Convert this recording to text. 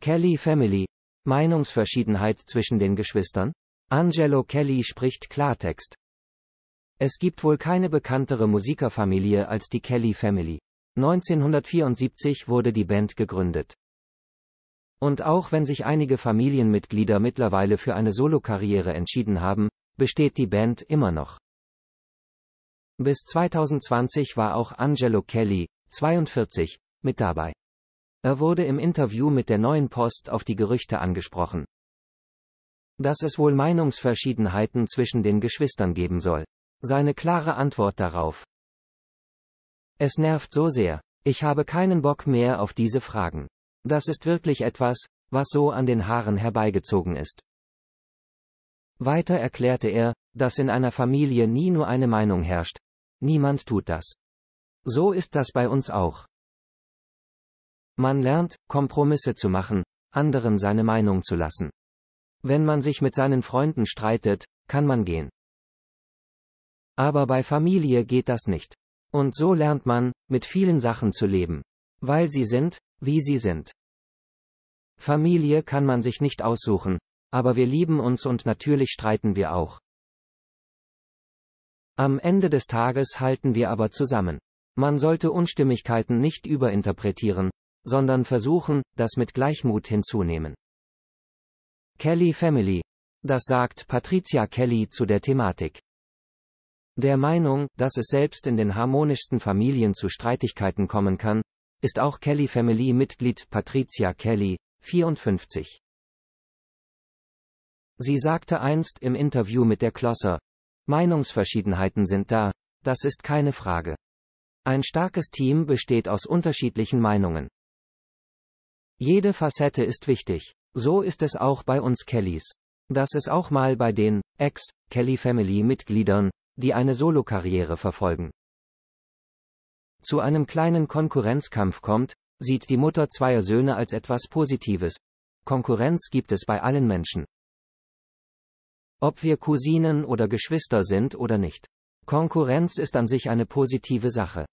Kelly Family. Meinungsverschiedenheit zwischen den Geschwistern? Angelo Kelly spricht Klartext. Es gibt wohl keine bekanntere Musikerfamilie als die Kelly Family. 1974 wurde die Band gegründet. Und auch wenn sich einige Familienmitglieder mittlerweile für eine Solokarriere entschieden haben, besteht die Band immer noch. Bis 2020 war auch Angelo Kelly, 42, mit dabei. Er wurde im Interview mit der Neuen Post auf die Gerüchte angesprochen. Dass es wohl Meinungsverschiedenheiten zwischen den Geschwistern geben soll. Seine klare Antwort darauf. Es nervt so sehr. Ich habe keinen Bock mehr auf diese Fragen. Das ist wirklich etwas, was so an den Haaren herbeigezogen ist. Weiter erklärte er, dass in einer Familie nie nur eine Meinung herrscht. Niemand tut das. So ist das bei uns auch. Man lernt, Kompromisse zu machen, anderen seine Meinung zu lassen. Wenn man sich mit seinen Freunden streitet, kann man gehen. Aber bei Familie geht das nicht. Und so lernt man, mit vielen Sachen zu leben. Weil sie sind, wie sie sind. Familie kann man sich nicht aussuchen, aber wir lieben uns und natürlich streiten wir auch. Am Ende des Tages halten wir aber zusammen. Man sollte Unstimmigkeiten nicht überinterpretieren, sondern versuchen, das mit Gleichmut hinzunehmen. Kelly Family. Das sagt Patricia Kelly zu der Thematik. Der Meinung, dass es selbst in den harmonischsten Familien zu Streitigkeiten kommen kann, ist auch Kelly Family Mitglied Patricia Kelly, 54. Sie sagte einst im Interview mit der Klosser, Meinungsverschiedenheiten sind da, das ist keine Frage. Ein starkes Team besteht aus unterschiedlichen Meinungen. Jede Facette ist wichtig. So ist es auch bei uns Kellys. Dass es auch mal bei den Ex-Kelly-Family-Mitgliedern, die eine Solokarriere verfolgen, zu einem kleinen Konkurrenzkampf kommt, sieht die Mutter zweier Söhne als etwas Positives. Konkurrenz gibt es bei allen Menschen. Ob wir Cousinen oder Geschwister sind oder nicht. Konkurrenz ist an sich eine positive Sache.